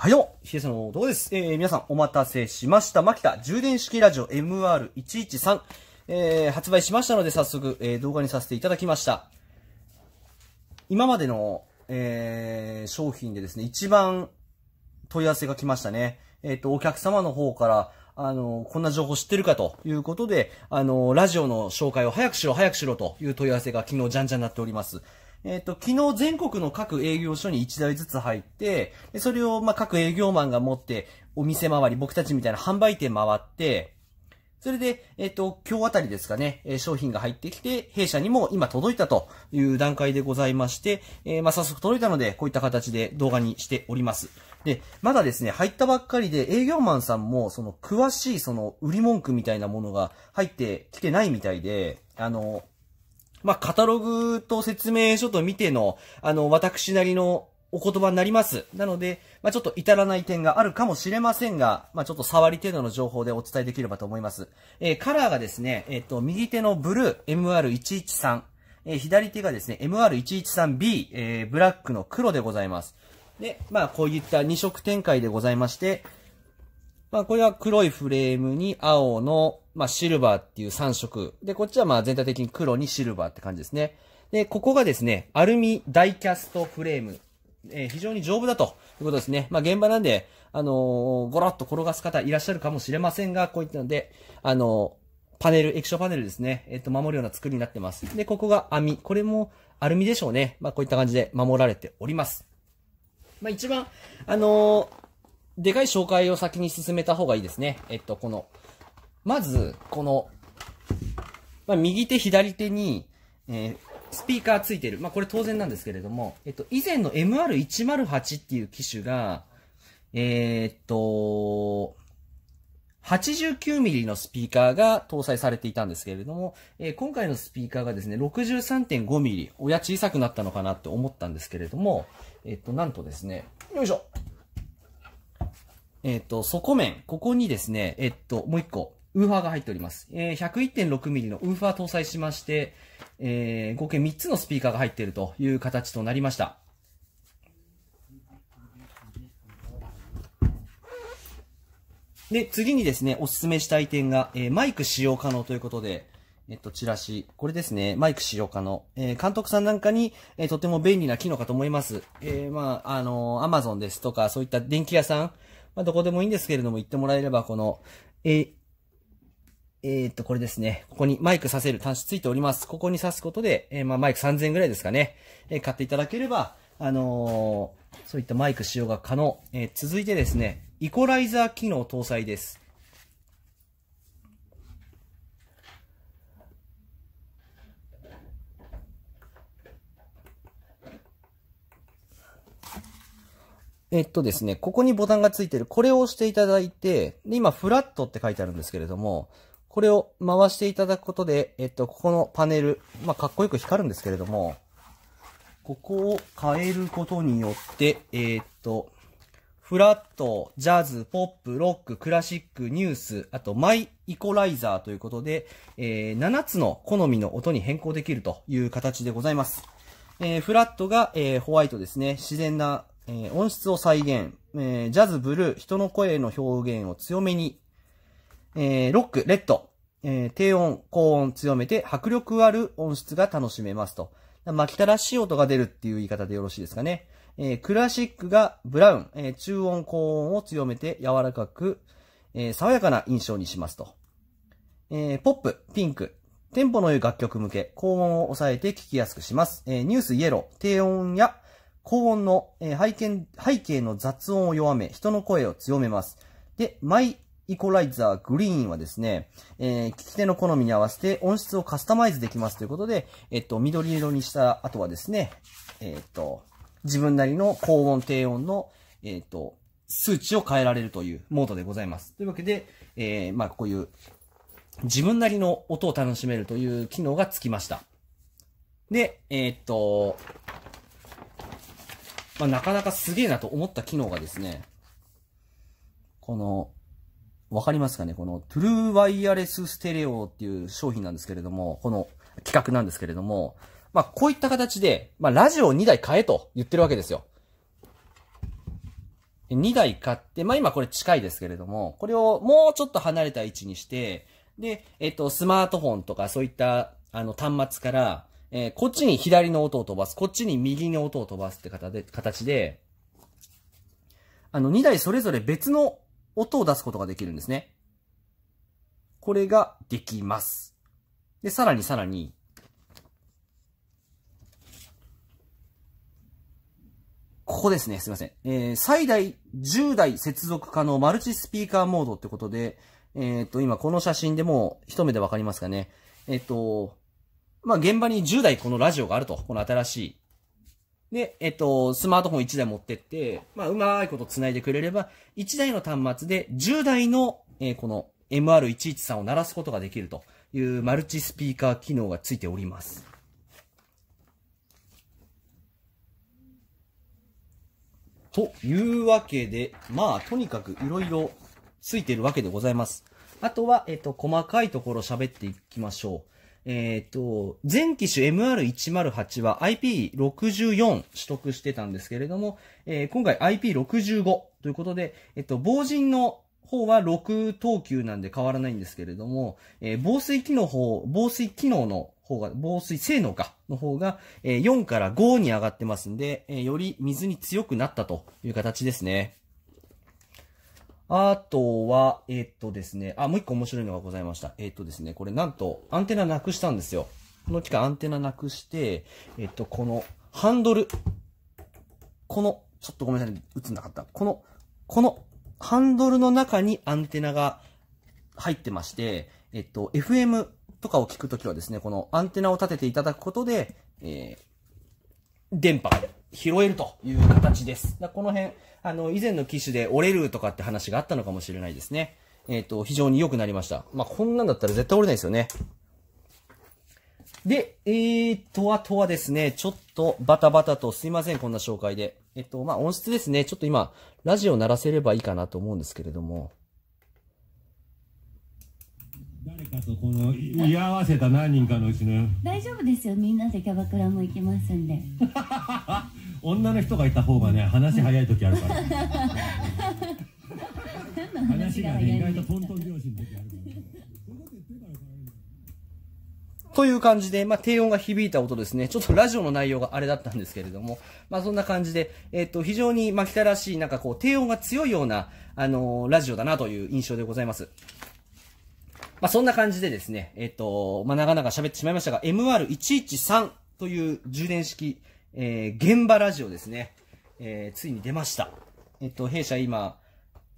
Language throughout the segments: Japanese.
はいどうも、ヒデスのどうです。えー、皆さんお待たせしました。マキタ充電式ラジオ MR113、えー、発売しましたので早速、えー、動画にさせていただきました。今までの、えー、商品でですね、一番問い合わせが来ましたね。えっ、ー、と、お客様の方から、あの、こんな情報知ってるかということで、あの、ラジオの紹介を早くしろ、早くしろという問い合わせが昨日じゃんじゃんなっております。えっ、ー、と、昨日全国の各営業所に1台ずつ入って、でそれをま各営業マンが持って、お店回り、僕たちみたいな販売店回って、それで、えっ、ー、と、今日あたりですかね、え商品が入ってきて、弊社にも今届いたという段階でございまして、えー、まあ、早速届いたので、こういった形で動画にしております。で、まだですね、入ったばっかりで、営業マンさんも、その、詳しい、その、売り文句みたいなものが入ってきてないみたいで、あの、まあ、カタログと説明書と見ての、あの、私なりのお言葉になります。なので、まあ、ちょっと至らない点があるかもしれませんが、まあ、ちょっと触り程度の情報でお伝えできればと思います。えー、カラーがですね、えっ、ー、と、右手のブルー MR113、えー、左手がですね、MR113B、えー、ブラックの黒でございます。で、まあ、こういった2色展開でございまして、まあこれは黒いフレームに青の、まあ、シルバーっていう3色。で、こっちはまあ全体的に黒にシルバーって感じですね。で、ここがですね、アルミダイキャストフレーム。えー、非常に丈夫だということですね。まあ現場なんで、あのー、ごろっと転がす方いらっしゃるかもしれませんが、こういったので、あのー、パネル、液晶パネルですね。えっ、ー、と、守るような作りになってます。で、ここが網。これもアルミでしょうね。まあこういった感じで守られております。まあ一番、あのーでかい紹介を先に進めた方がいいですね。えっと、この、まず、この、まあ、右手、左手に、えー、スピーカーついてる。まあ、これ当然なんですけれども、えっと、以前の MR108 っていう機種が、えー、っと、89mm のスピーカーが搭載されていたんですけれども、えー、今回のスピーカーがですね、63.5mm、親小さくなったのかなって思ったんですけれども、えっと、なんとですね、よいしょえっ、ー、と、底面、ここにですね、えっ、ー、と、もう一個、ウーファーが入っております。えー、101.6mm のウーファー搭載しまして、えー、合計3つのスピーカーが入っているという形となりました。で、次にですね、おすすめしたい点が、えー、マイク使用可能ということで、えっと、チラシ。これですね。マイク使用可能。えー、監督さんなんかに、えー、とても便利な機能かと思います。えー、まあ、あのー、アマゾンですとか、そういった電気屋さん、まあ、どこでもいいんですけれども、行ってもらえれば、この、え、えー、っと、これですね。ここにマイクさせる端子ついております。ここに挿すことで、えー、まあ、マイク3000ぐらいですかね。えー、買っていただければ、あのそういったマイク使用が可能。え続いてですね、イコライザー機能搭載です。えっとですね、ここにボタンがついてる、これを押していただいて、で今、フラットって書いてあるんですけれども、これを回していただくことで、えっと、ここのパネル、まあ、かっこよく光るんですけれども、ここを変えることによって、えー、っと、フラット、ジャズ、ポップ、ロック、クラシック、ニュース、あとマイイコライザーということで、えー、7つの好みの音に変更できるという形でございます。えー、フラットが、えー、ホワイトですね。自然なえー、音質を再現、えー、ジャズ、ブルー、人の声の表現を強めに、えー、ロック、レッド、え低音、高音強めて迫力ある音質が楽しめますと。巻きたらしい音が出るっていう言い方でよろしいですかね。えクラシックがブラウン、え中音、高音を強めて柔らかく、え爽やかな印象にしますと。えポップ、ピンク、テンポの良い楽曲向け、高音を抑えて聴きやすくします。えニュース、イエロー、低音や高音の、えー、背景、背景の雑音を弱め、人の声を強めます。で、マイイコライザーグリーンはですね、えー、聞き手の好みに合わせて音質をカスタマイズできますということで、えっと、緑色にした後はですね、えー、っと、自分なりの高音、低音の、えー、っと、数値を変えられるというモードでございます。というわけで、えー、まあ、こういう自分なりの音を楽しめるという機能がつきました。で、えー、っと、まあ、なかなかすげえなと思った機能がですね、この、わかりますかねこの、トゥルーワイヤレスステレオっていう商品なんですけれども、この企画なんですけれども、まあ、こういった形で、まあ、ラジオを2台買えと言ってるわけですよ。2台買って、まあ、今これ近いですけれども、これをもうちょっと離れた位置にして、で、えっと、スマートフォンとかそういった、あの、端末から、えー、こっちに左の音を飛ばす、こっちに右の音を飛ばすってで、形で、あの、2台それぞれ別の音を出すことができるんですね。これができます。で、さらにさらに、ここですね。すいません。えー、最大10台接続可能マルチスピーカーモードってことで、えっ、ー、と、今この写真でも一目でわかりますかね。えっ、ー、と、まあ、現場に10台このラジオがあると。この新しい。で、えっと、スマートフォン1台持ってって、まあ、うまいこと繋いでくれれば、1台の端末で10台の、えー、この MR113 を鳴らすことができるというマルチスピーカー機能がついております。というわけで、まあ、とにかくいろいろついてるわけでございます。あとは、えっと、細かいところ喋っていきましょう。えっ、ー、と、全機種 MR108 は IP64 取得してたんですけれども、えー、今回 IP65 ということで、えっ、ー、と、防塵の方は6等級なんで変わらないんですけれども、えー、防水機能方、防水機能の方が、防水性能か、の方が、えー、4から5に上がってますんで、えー、より水に強くなったという形ですね。あとは、えっとですね、あ、もう一個面白いのがございました。えっとですね、これなんと、アンテナなくしたんですよ。この機械アンテナなくして、えっと、この、ハンドル。この、ちょっとごめんなさい、映んなかった。この、この、ハンドルの中にアンテナが入ってまして、えっと、FM とかを聞くときはですね、このアンテナを立てていただくことで、えー、電波が拾えるという形です。この辺、あの、以前の機種で折れるとかって話があったのかもしれないですね。えっ、ー、と、非常に良くなりました。まあ、こんなんだったら絶対折れないですよね。で、えーと、あとはですね、ちょっとバタバタとすいません、こんな紹介で。えっと、まあ、音質ですね。ちょっと今、ラジオ鳴らせればいいかなと思うんですけれども。誰かとこの居合わせた何人かのうちの大丈夫ですよみんなでキャバクラも行きますんで 女の人がいた方がね話早い時あるから 話がね意外とトントン上司の時あるからという感じで、まあ、低音が響いた音ですね。ちょっとラジオの内容があれだったんですけれども、まあ、そんな感じで、えっと、非常に、まあ、北らしい、なんかこう、低音が強いような、あのー、ラジオだなという印象でございます。まあ、そんな感じでですね、えっ、ー、と、まあ、長々喋ってしまいましたが、MR113 という充電式、えー、現場ラジオですね、えー、ついに出ました。えっ、ー、と、弊社今、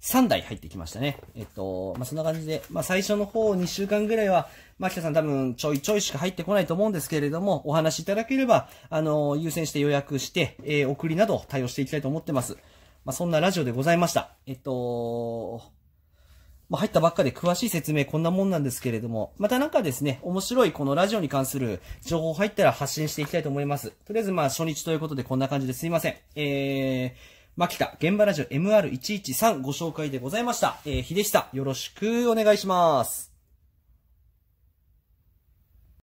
3台入ってきましたね。えっと、まあ、そんな感じで、まあ、最初の方2週間ぐらいは、ま北さん多分ちょいちょいしか入ってこないと思うんですけれども、お話しいただければ、あの、優先して予約して、えー、送りなど対応していきたいと思ってます。まあ、そんなラジオでございました。えっと、まあ、入ったばっかで詳しい説明こんなもんなんですけれども、またなんかですね、面白いこのラジオに関する情報入ったら発信していきたいと思います。とりあえずまあ初日ということでこんな感じですいません。えー、マキタ、現場ラジオ MR113 ご紹介でございました。えー、した。よろしくお願いします。